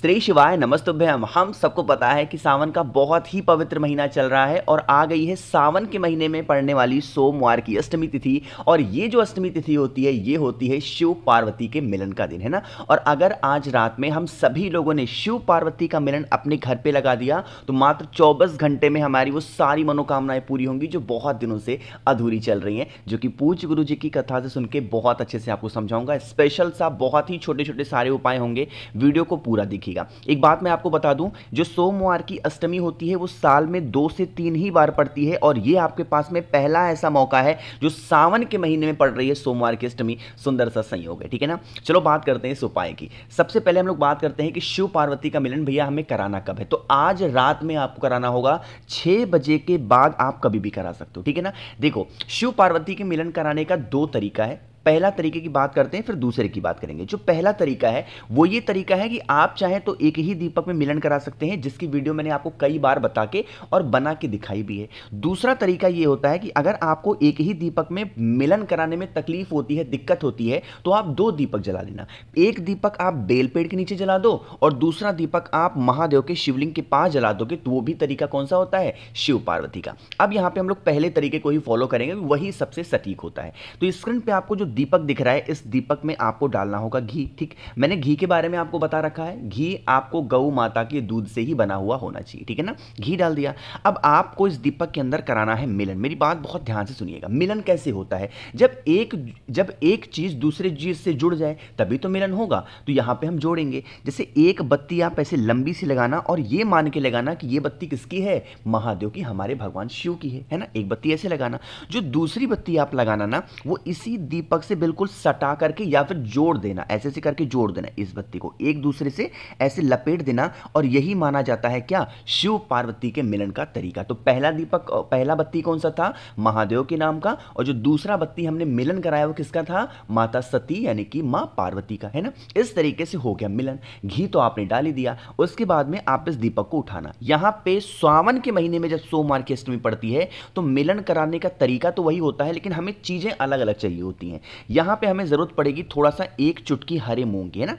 श्री शिवाय नमस्तुभ्यम हम सबको पता है कि सावन का बहुत ही पवित्र महीना चल रहा है और आ गई है सावन के महीने में पड़ने वाली सोमवार की अष्टमी तिथि और ये जो अष्टमी तिथि होती है ये होती है शिव पार्वती के मिलन का दिन है ना और अगर आज रात में हम सभी लोगों ने शिव पार्वती का मिलन अपने घर पर लगा दिया तो मात्र चौबीस घंटे में हमारी वो सारी मनोकामनाएं पूरी होंगी जो बहुत दिनों से अधूरी चल रही हैं जो कि पूज गुरु जी की कथा से सुन के बहुत अच्छे से आपको समझाऊंगा स्पेशल सा बहुत ही छोटे छोटे सारे उपाय होंगे वीडियो को पूरा दिखे रखिएगा एक बात मैं आपको बता दूं जो सोमवार की अष्टमी होती है वो साल में दो से तीन ही बार पड़ती है और ये आपके पास में पहला ऐसा मौका है जो सावन के महीने में पड़ रही है सोमवार की अष्टमी सुंदर सा संयोग है ठीक है ना चलो बात करते हैं इस उपाय की सबसे पहले हम लोग बात करते हैं कि शिव पार्वती का मिलन भैया हमें कराना कब है तो आज रात में आपको कराना होगा छह बजे के बाद आप कभी भी करा सकते हो ठीक है ना देखो शिव पार्वती के मिलन कराने का दो तरीका है पहला तरीके की बात करते हैं फिर दूसरे की बात करेंगे जो पहला तरीका है वो ये तरीका है कि आप चाहें तो एक ही दीपक में मिलन करा सकते हैं जिसकी वीडियो मैंने आपको कई बार बता के और बना के दिखाई भी है दूसरा तरीका ये होता है कि अगर आपको एक ही दीपक में मिलन कराने में तकलीफ होती है दिक्कत होती है तो आप दो दीपक जला लेना एक दीपक आप बेल पेड़ के नीचे जला दो और दूसरा दीपक आप महादेव के शिवलिंग के पास जला दोगे तो वो भी तरीका कौन सा होता है शिव पार्वती का अब यहां पे हम लोग पहले तरीके को ही फॉलो करेंगे वही सबसे सटीक होता है तो स्क्रीन पे आपको जो दीपक दिख रहा है इस दीपक में आपको डालना होगा घी ठीक मैंने घी के बारे में आपको बता रखा है घी आपको गऊ माता के दूध से ही बना हुआ होना चाहिए ठीक है ना घी डाल दिया अब आपको इस दीपक के अंदर कराना है मिलन मेरी बात बहुत ध्यान से सुनिएगा मिलन कैसे होता है जब एक जब एक चीज़ दूसरे चीज़ से जुड़ जाए तभी तो मिलन होगा तो यहां पर हम जोड़ेंगे जैसे एक बत्ती आप ऐसे लंबी सी लगाना और ये मान के लगाना कि ये बत्ती किसकी है महादेव की हमारे भगवान शिव की है ना एक बत्ती ऐसे लगाना जो दूसरी बत्ती आप लगाना ना वो इसी दीपक से बिल्कुल सटा करके या फिर जोड़ देना ऐसे ऐसे करके जोड़ देना इस बत्ती को एक दूसरे से ऐसे लपेट देना और यही माना जाता है क्या शिव पार्वती के मिलन का तरीका तो पहला दीपक पहला बत्ती कौन सा था महादेव के नाम का और जो दूसरा बत्ती हमने मिलन कराया वो किसका था माता सती यानी कि माँ पार्वती का है ना इस तरीके से हो गया मिलन घी तो आपने डाल ही दिया उसके बाद में आप इस दीपक को उठाना यहाँ पे सावन के महीने में जब सोमवार की अष्टमी पड़ती है तो मिलन कराने का तरीका तो वही होता है लेकिन हमें चीज़ें अलग अलग चाहिए होती हैं यहां पे हमें ज़रूरत पड़ेगी थोड़ा सा एक चुटकी हरे मूंग की है ना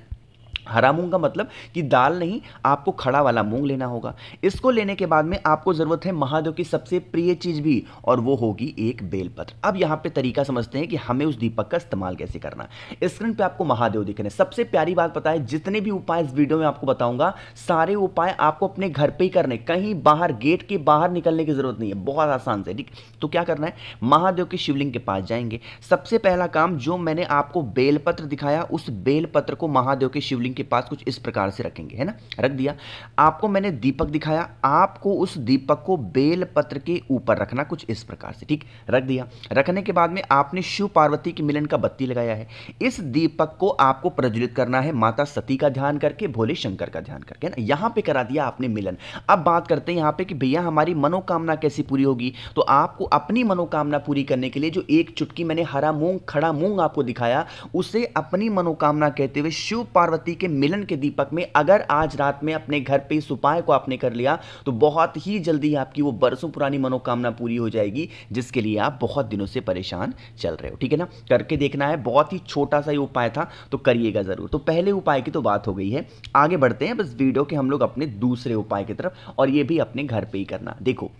हरा मूंग का मतलब कि दाल नहीं आपको खड़ा वाला मूंग लेना होगा इसको लेने के बाद में आपको ज़रूरत है महादेव की सबसे प्रिय चीज़ भी और वो होगी एक बेलपत्र अब यहाँ पे तरीका समझते हैं कि हमें उस दीपक का इस्तेमाल कैसे करना स्क्रीन पे आपको महादेव दिख रहे हैं सबसे प्यारी बात पता है जितने भी उपाय इस वीडियो में आपको बताऊंगा सारे उपाय आपको अपने घर पर ही करने कहीं बाहर गेट के बाहर निकलने की ज़रूरत नहीं है बहुत आसान से ठीक तो क्या करना है महादेव के शिवलिंग के पास जाएंगे सबसे पहला काम जो मैंने आपको बेलपत्र दिखाया उस बेलपत्र को महादेव के शिवलिंग उनके पास कुछ इस प्रकार से रखेंगे है ना रख दिया आपको मैंने दीपक दिखाया आपको उस दीपक को बेल पत्र के ऊपर रखना कुछ इस प्रकार से ठीक रख दिया रखने के बाद में आपने शिव पार्वती के मिलन का बत्ती लगाया है इस दीपक को आपको प्रज्वलित करना है माता सती का ध्यान करके भोले शंकर का ध्यान करके ना यहां पर करा दिया आपने मिलन अब बात करते हैं यहां पर कि भैया हमारी मनोकामना कैसी पूरी होगी तो आपको अपनी मनोकामना पूरी करने के लिए जो एक चुटकी मैंने हरा मूंग खड़ा मूंग आपको दिखाया उसे अपनी मनोकामना कहते हुए शिव पार्वती के के मिलन के दीपक में अगर आज रात में अपने घर पे इस उपाय को आपने कर लिया तो बहुत ही जल्दी आपकी वो बरसों पुरानी मनोकामना पूरी हो जाएगी जिसके लिए आप बहुत दिनों से परेशान चल रहे हो ठीक है ना करके देखना है बहुत ही छोटा सा ये उपाय था तो करिएगा ज़रूर तो पहले उपाय की तो बात हो गई है आगे बढ़ते हैं बस वीडियो के हम लोग अपने दूसरे उपाय की तरफ और ये भी अपने घर पर ही करना देखो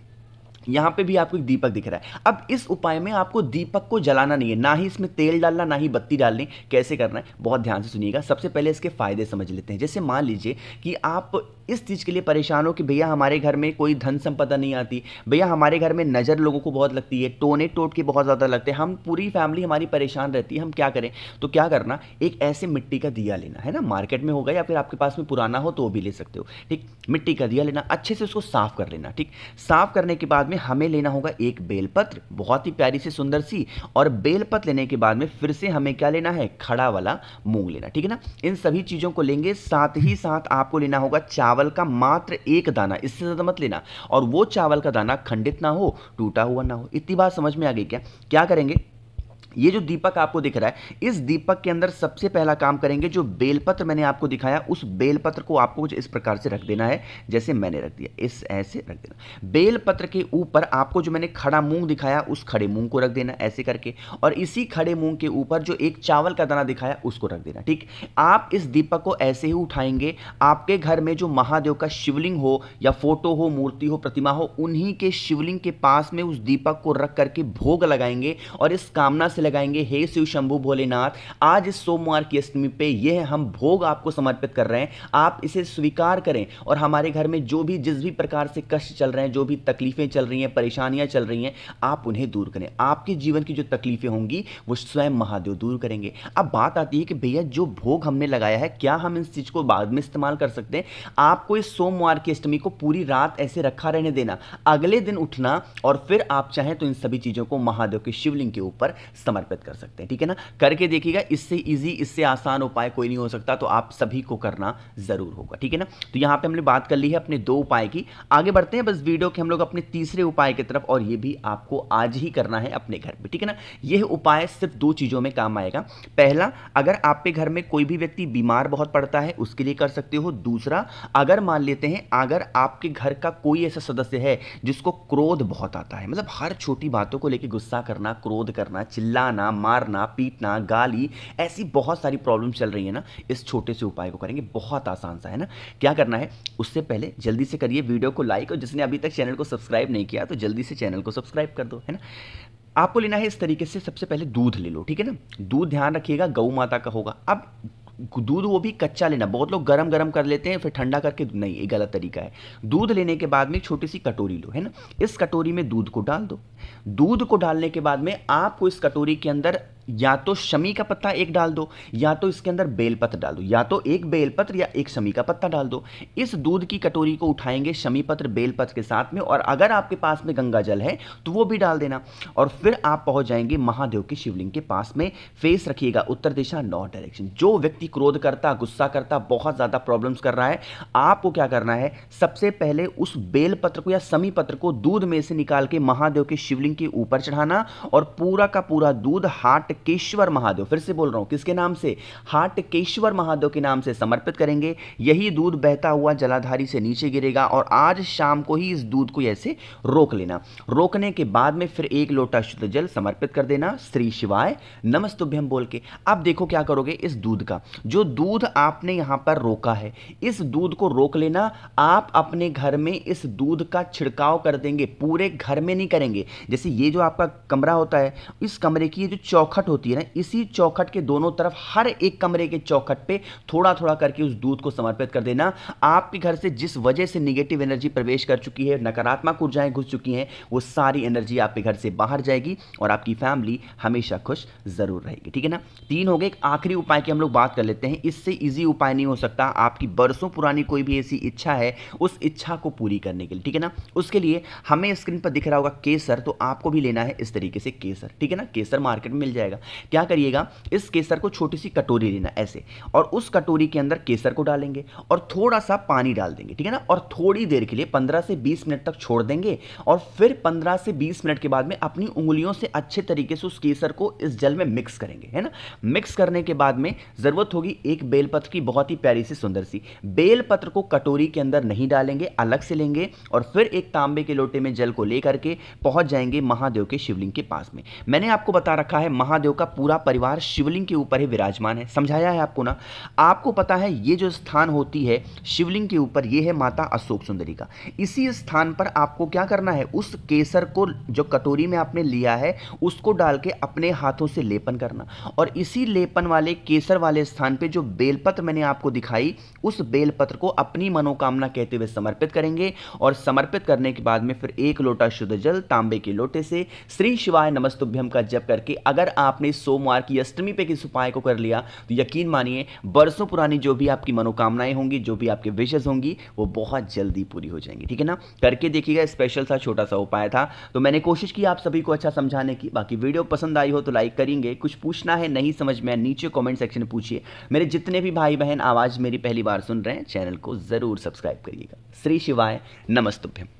यहाँ पे भी आपको एक दीपक दिख रहा है अब इस उपाय में आपको दीपक को जलाना नहीं है ना ही इसमें तेल डालना ना ही बत्ती डालनी कैसे करना है बहुत ध्यान से सुनिएगा सबसे पहले इसके फायदे समझ लेते हैं जैसे मान लीजिए कि आप इस चीज़ के लिए परेशान हो कि भैया हमारे घर में कोई धन संपदा नहीं आती भैया हमारे घर में नज़र लोगों को बहुत लगती है टोने टोट के बहुत ज़्यादा लगते हैं हम पूरी फैमिली हमारी परेशान रहती है हम क्या करें तो क्या करना एक ऐसे मिट्टी का दिया लेना है ना मार्केट में होगा या फिर आपके पास में पुराना हो तो वो भी ले सकते हो ठीक मिट्टी का दिया लेना अच्छे से उसको साफ़ कर लेना ठीक साफ़ करने के बाद में हमें लेना होगा एक बेलपत्र बहुत ही प्यारी से सुंदर सी और बेलपत्र लेने के बाद में फिर से हमें क्या लेना है खड़ा वाला मूंग लेना ठीक है ना इन सभी चीज़ों को लेंगे साथ ही साथ आपको लेना होगा चावल चावल का मात्र एक दाना इससे ज़्यादा मत लेना और वो चावल का दाना खंडित ना हो टूटा हुआ ना हो इतनी बात समझ में आ गई क्या क्या करेंगे ये जो दीपक आपको दिख रहा है इस दीपक के अंदर सबसे पहला काम करेंगे जो बेलपत्र मैंने आपको दिखाया उस बेलपत्र को आपको कुछ इस प्रकार से रख देना है जैसे मैंने रख दिया इस ऐसे रख देना बेलपत्र के ऊपर आपको जो मैंने खड़ा मूंग दिखाया उस खड़े मूंग को रख देना ऐसे करके और इसी खड़े मूंग के ऊपर जो एक चावल का दाना दिखाया उसको रख देना ठीक आप इस दीपक को ऐसे ही उठाएंगे आपके घर में जो महादेव का शिवलिंग हो या फोटो हो मूर्ति हो प्रतिमा हो उन्हीं के शिवलिंग के पास में उस दीपक को रख करके भोग लगाएंगे और इस कामना से लगाएंगे हे शिव शंभु भोलेनाथ आज इस सोमवार की अष्टमी पे यह हम भोग आपको समर्पित कर रहे हैं आप इसे स्वीकार करें और हमारे घर में जो भी जिस भी प्रकार से कष्ट चल रहे हैं जो भी तकलीफें चल रही हैं परेशानियां चल रही हैं आप उन्हें दूर करें आपके जीवन की जो तकलीफें होंगी वो स्वयं महादेव दूर करेंगे अब बात आती है कि भैया जो भोग हमने लगाया है क्या हम इस चीज़ को बाद में इस्तेमाल कर सकते हैं आपको इस सोमवार की अष्टमी को पूरी रात ऐसे रखा रहने देना अगले दिन उठना और फिर आप चाहें तो इन सभी चीज़ों को महादेव के शिवलिंग के ऊपर समर्पित समर्पित कर सकते हैं ठीक है ना करके देखिएगा इससे इजी इससे आसान उपाय कोई नहीं हो सकता तो आप सभी को करना ज़रूर होगा ठीक है ना तो यहां पे हमने बात कर ली है अपने दो उपाय की आगे बढ़ते हैं बस वीडियो के हम लोग अपने तीसरे उपाय की तरफ और ये भी आपको आज ही करना है अपने घर में ठीक है ना यह उपाय सिर्फ दो चीज़ों में काम आएगा पहला अगर आपके घर में कोई भी व्यक्ति बीमार बहुत पड़ता है उसके लिए कर सकते हो दूसरा अगर मान लेते हैं अगर आपके घर का कोई ऐसा सदस्य है जिसको क्रोध बहुत आता है मतलब हर छोटी बातों को लेकर गुस्सा करना क्रोध करना चिल्ला चिल्लाना मारना पीटना गाली ऐसी बहुत सारी प्रॉब्लम चल रही है ना इस छोटे से उपाय को करेंगे बहुत आसान सा है ना क्या करना है उससे पहले जल्दी से करिए वीडियो को लाइक और जिसने अभी तक चैनल को सब्सक्राइब नहीं किया तो जल्दी से चैनल को सब्सक्राइब कर दो है ना आपको लेना है इस तरीके से सबसे पहले दूध ले लो ठीक है ना दूध ध्यान रखिएगा गऊ माता का होगा अब दूध वो भी कच्चा लेना बहुत लोग गर्म गर्म कर लेते हैं फिर ठंडा करके नहीं ये गलत तरीका है दूध लेने के बाद में छोटी सी कटोरी लो है ना इस कटोरी में दूध को डाल दो दूध को डालने के बाद में आपको इस कटोरी के अंदर या तो शमी का पत्ता एक डाल दो या तो इसके अंदर बेलपत्र डाल दो या तो एक बेलपत्र या एक शमी का पत्ता डाल दो इस दूध की कटोरी को उठाएंगे शमी पत्र बेलपत्र के साथ में और अगर आपके पास में गंगा जल है तो वो भी डाल देना और फिर आप पहुंच जाएंगे महादेव के शिवलिंग के पास में फेस रखिएगा उत्तर दिशा नॉर्थ डायरेक्शन जो व्यक्ति क्रोध करता गुस्सा करता बहुत ज़्यादा प्रॉब्लम कर रहा है आपको क्या करना है सबसे पहले उस बेलपत्र को या शमी पत्र को दूध में से निकाल के महादेव के शिवलिंग के ऊपर चढ़ाना और पूरा का पूरा दूध हार्ट हाटकेश्वर महादेव फिर से बोल रहा हूँ किसके नाम से हाटकेश्वर महादेव के नाम से समर्पित करेंगे यही दूध बहता हुआ जलाधारी से नीचे गिरेगा और आज शाम को ही इस दूध को ऐसे रोक लेना रोकने के बाद में फिर एक लोटा शुद्ध जल समर्पित कर देना श्री शिवाय नमस्तुभ्यम बोल के आप देखो क्या करोगे इस दूध का जो दूध आपने यहाँ पर रोका है इस दूध को रोक लेना आप अपने घर में इस दूध का छिड़काव कर देंगे पूरे घर में नहीं करेंगे जैसे ये जो आपका कमरा होता है इस कमरे की ये जो चौखट चौखट होती है ना इसी चौखट के दोनों तरफ हर एक कमरे के चौखट पे थोड़ा थोड़ा करके उस दूध को समर्पित कर देना आपके घर से जिस वजह से निगेटिव एनर्जी प्रवेश कर चुकी है नकारात्मक ऊर्जाएं घुस चुकी हैं वो सारी एनर्जी आपके घर से बाहर जाएगी और आपकी फैमिली हमेशा खुश ज़रूर रहेगी ठीक है ना तीन हो गए एक आखिरी उपाय की हम लोग बात कर लेते हैं इससे ईजी उपाय नहीं हो सकता आपकी बरसों पुरानी कोई भी ऐसी इच्छा है उस इच्छा को पूरी करने के लिए ठीक है ना उसके लिए हमें स्क्रीन पर दिख रहा होगा केसर तो आपको भी लेना है इस तरीके से केसर ठीक है ना केसर मार्केट में मिल जाएगा जाएगा क्या करिएगा इस केसर को छोटी सी कटोरी लेना ऐसे और उस कटोरी के अंदर केसर को डालेंगे और थोड़ा सा पानी डाल देंगे ठीक है ना और थोड़ी देर के लिए पंद्रह से बीस मिनट तक छोड़ देंगे और फिर पंद्रह से बीस मिनट के बाद में अपनी उंगलियों से अच्छे तरीके से उस केसर को इस जल में मिक्स करेंगे है ना मिक्स करने के बाद में ज़रूरत होगी एक बेलपत्र की बहुत ही प्यारी सी सुंदर सी बेलपत्र को कटोरी के अंदर नहीं डालेंगे अलग से लेंगे और फिर एक तांबे के लोटे में जल को लेकर के पहुंच जाएंगे महादेव के शिवलिंग के पास में मैंने आपको बता रखा है महा महादेव का पूरा परिवार शिवलिंग के ऊपर ही विराजमान है समझाया है आपको ना आपको पता है ये जो स्थान होती है शिवलिंग के ऊपर ये है माता अशोक सुंदरी का इसी स्थान पर आपको क्या करना है उस केसर को जो कटोरी में आपने लिया है उसको डाल के अपने हाथों से लेपन करना और इसी लेपन वाले केसर वाले स्थान पर जो बेलपत्र मैंने आपको दिखाई उस बेलपत्र को अपनी मनोकामना कहते हुए समर्पित करेंगे और समर्पित करने के बाद में फिर एक लोटा शुद्ध जल तांबे के लोटे से श्री शिवाय नमस्तुभ्यम का जप करके अगर आप आपने सोमवार की अष्टमी पे किस उपाय को कर लिया तो यकीन मानिए बरसों पुरानी जो भी आपकी मनोकामनाएं होंगी जो भी आपके विशेष होंगी वो बहुत जल्दी पूरी हो जाएंगी ठीक है ना करके देखिएगा स्पेशल सा छोटा सा उपाय था तो मैंने कोशिश की आप सभी को अच्छा समझाने की बाकी वीडियो पसंद आई हो तो लाइक करेंगे कुछ पूछना है नहीं समझ में नीचे कॉमेंट सेक्शन में पूछिए मेरे जितने भी भाई बहन आवाज़ मेरी पहली बार सुन रहे हैं चैनल को ज़रूर सब्सक्राइब करिएगा श्री शिवाय नमस्तुभ्यम